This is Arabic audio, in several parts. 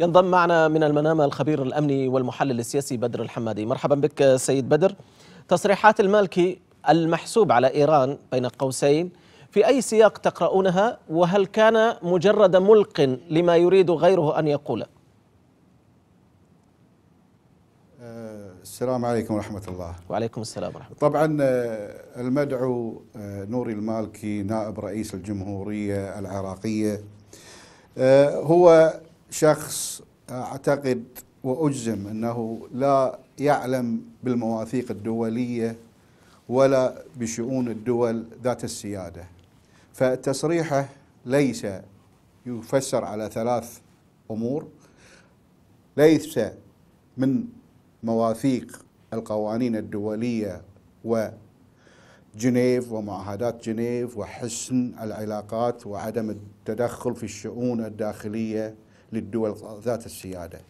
ينضم معنا من المنامة الخبير الأمني والمحلل السياسي بدر الحمادي مرحبا بك سيد بدر تصريحات المالكي المحسوب على إيران بين قوسين في أي سياق تقرؤونها وهل كان مجرد ملق لما يريد غيره أن يقوله أه، السلام عليكم ورحمة الله وعليكم السلام ورحمة الله طبعا أه، المدعو أه، نوري المالكي نائب رئيس الجمهورية العراقية هو شخص آه، اعتقد واجزم انه لا يعلم بالمواثيق الدوليه ولا بشؤون الدول ذات السياده فتصريحه ليس يفسر على ثلاث امور ليس من مواثيق القوانين الدوليه و جنيف ومعاهدات جنيف وحسن العلاقات وعدم التدخل في الشؤون الداخليه للدول ذات السيادة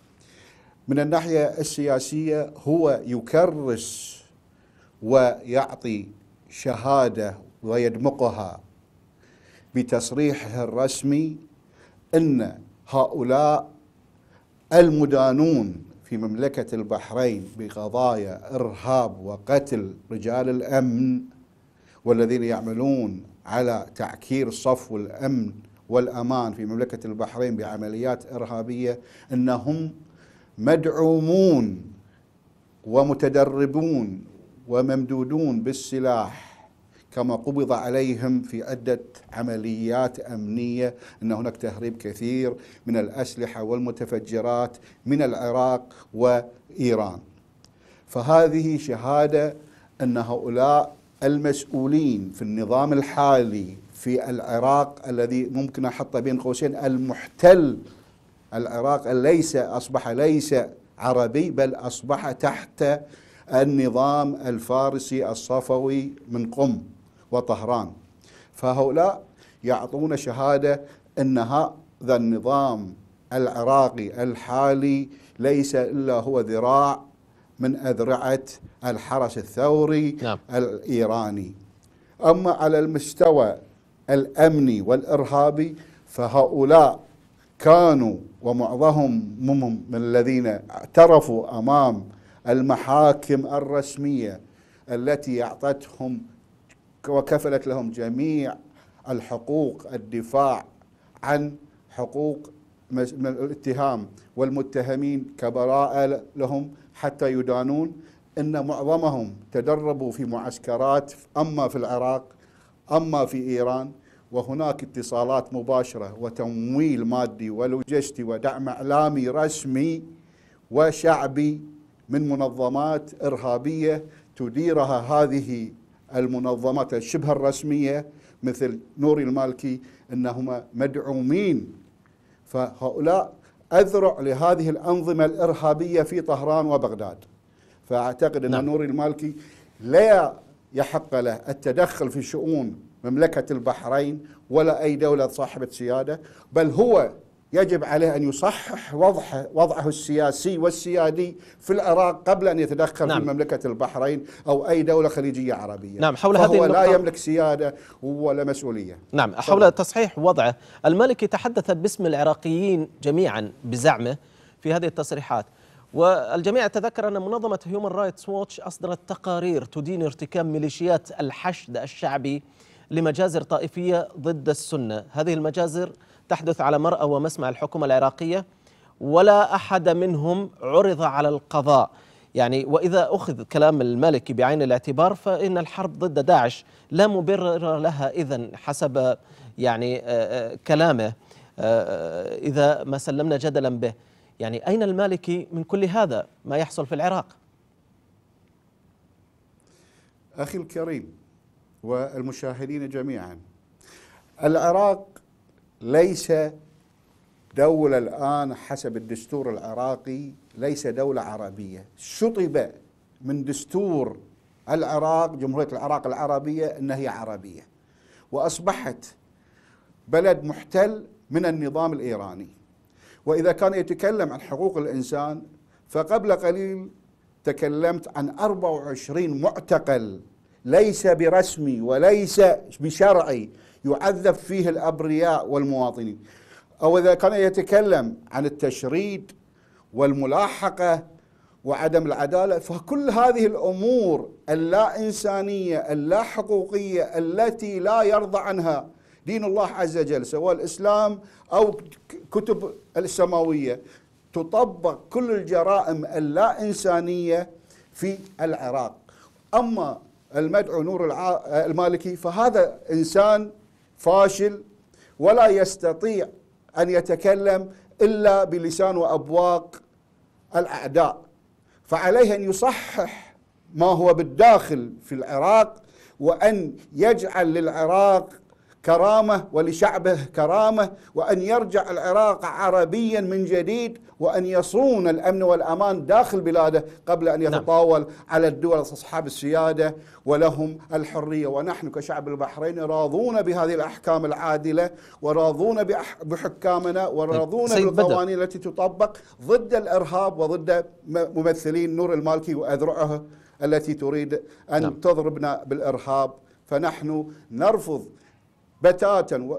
من الناحية السياسية هو يكرس ويعطي شهادة ويدمقها بتصريحه الرسمي أن هؤلاء المدانون في مملكة البحرين بقضايا إرهاب وقتل رجال الأمن والذين يعملون على تعكير صفو الأمن والأمان في مملكة البحرين بعمليات إرهابية أنهم مدعومون ومتدربون وممدودون بالسلاح كما قبض عليهم في عدة عمليات أمنية أن هناك تهريب كثير من الأسلحة والمتفجرات من العراق وإيران فهذه شهادة أن هؤلاء المسؤولين في النظام الحالي في العراق الذي ممكن أحطه بين قوسين المحتل العراق ليس أصبح ليس عربي بل أصبح تحت النظام الفارسي الصفوي من قم وطهران فهؤلاء يعطون شهادة أن هذا النظام العراقي الحالي ليس إلا هو ذراع من أذرعة الحرس الثوري نعم. الإيراني أما على المستوى الأمني والإرهابي فهؤلاء كانوا ومعظمهم من الذين اعترفوا أمام المحاكم الرسمية التي أعطتهم وكفلت لهم جميع الحقوق الدفاع عن حقوق من الاتهام والمتهمين كبراءة لهم حتى يدانون إن معظمهم تدربوا في معسكرات أما في العراق أما في إيران وهناك اتصالات مباشرة وتمويل مادي ولوجستي ودعم إعلامي رسمي وشعبي من منظمات إرهابية تديرها هذه المنظمات الشبه الرسمية مثل نور المالكي أنهم مدعومين فهؤلاء أذرع لهذه الأنظمة الإرهابية في طهران وبغداد فأعتقد أن نعم. نور المالكي لا يحق له التدخل في شؤون مملكة البحرين ولا أي دولة صاحبة سيادة بل هو يجب عليه أن يصحح وضعه, وضعه السياسي والسيادي في العراق قبل أن يتدخل نعم. في مملكة البحرين أو أي دولة خليجية عربية نعم حول هذه النقطة لا يملك سيادة ولا مسؤولية نعم حول طبعا. تصحيح وضعه المالكي تحدث باسم العراقيين جميعا بزعمه في هذه التصريحات والجميع يتذكر أن منظمة هيومن رايتس ووتش أصدرت تقارير تدين ارتكاب ميليشيات الحشد الشعبي لمجازر طائفية ضد السنة هذه المجازر تحدث على مرأى ومسمع الحكومة العراقية ولا أحد منهم عرض على القضاء يعني وإذا أخذ كلام المالكي بعين الاعتبار فإن الحرب ضد داعش لا مبرر لها إذا حسب يعني آه، آه، كلامه آه، إذا ما سلمنا جدلا به يعني أين المالكي من كل هذا ما يحصل في العراق أخي الكريم والمشاهدين جميعا العراق ليس دولة الآن حسب الدستور العراقي ليس دولة عربية شطب من دستور العراق جمهورية العراق العربية أنها هي عربية وأصبحت بلد محتل من النظام الإيراني وإذا كان يتكلم عن حقوق الإنسان فقبل قليل تكلمت عن 24 معتقل ليس برسمي وليس بشرعي يعذب فيه الأبرياء والمواطنين أو إذا كان يتكلم عن التشريد والملاحقة وعدم العدالة فكل هذه الأمور اللا إنسانية اللا حقوقية التي لا يرضى عنها دين الله عز وجل سواء الإسلام أو كتب السماوية تطبق كل الجرائم اللا إنسانية في العراق أما المدعو نور المالكي فهذا إنسان فاشل ولا يستطيع أن يتكلم إلا بلسان وأبواق الأعداء فعليه أن يصحح ما هو بالداخل في العراق وأن يجعل للعراق كرامة ولشعبه كرامة وأن يرجع العراق عربيا من جديد وأن يصون الأمن والأمان داخل بلاده قبل أن نعم. يتطاول نعم. على الدول أصحاب السيادة ولهم الحرية ونحن كشعب البحرين راضون بهذه الأحكام العادلة وراضون بحكامنا وراضون طيب، بالقوانين التي تطبق ضد الإرهاب وضد ممثلين نور المالكي وأذرعه التي تريد أن نعم. تضربنا بالإرهاب فنحن نرفض بتاتا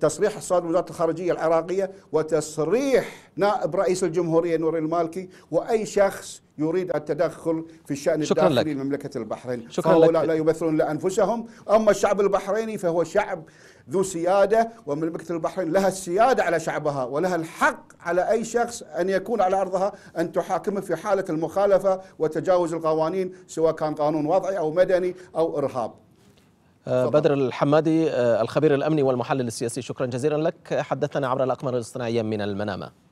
تصريح صادر وزاره الخارجيه العراقيه وتصريح نائب رئيس الجمهوريه نور المالكي واي شخص يريد التدخل في الشان الداخلي لمملكه البحرين شكرا فهو لك. لا يمثلون لانفسهم اما الشعب البحريني فهو شعب ذو سياده ومملكه البحرين لها السياده على شعبها ولها الحق على اي شخص ان يكون على ارضها ان تحاكمه في حاله المخالفه وتجاوز القوانين سواء كان قانون وضعي او مدني او ارهاب آه، بدر الحمادي آه، الخبير الأمني والمحلل السياسي شكرا جزيلا لك حدثنا عبر الأقمار الاصطناعية من المنامة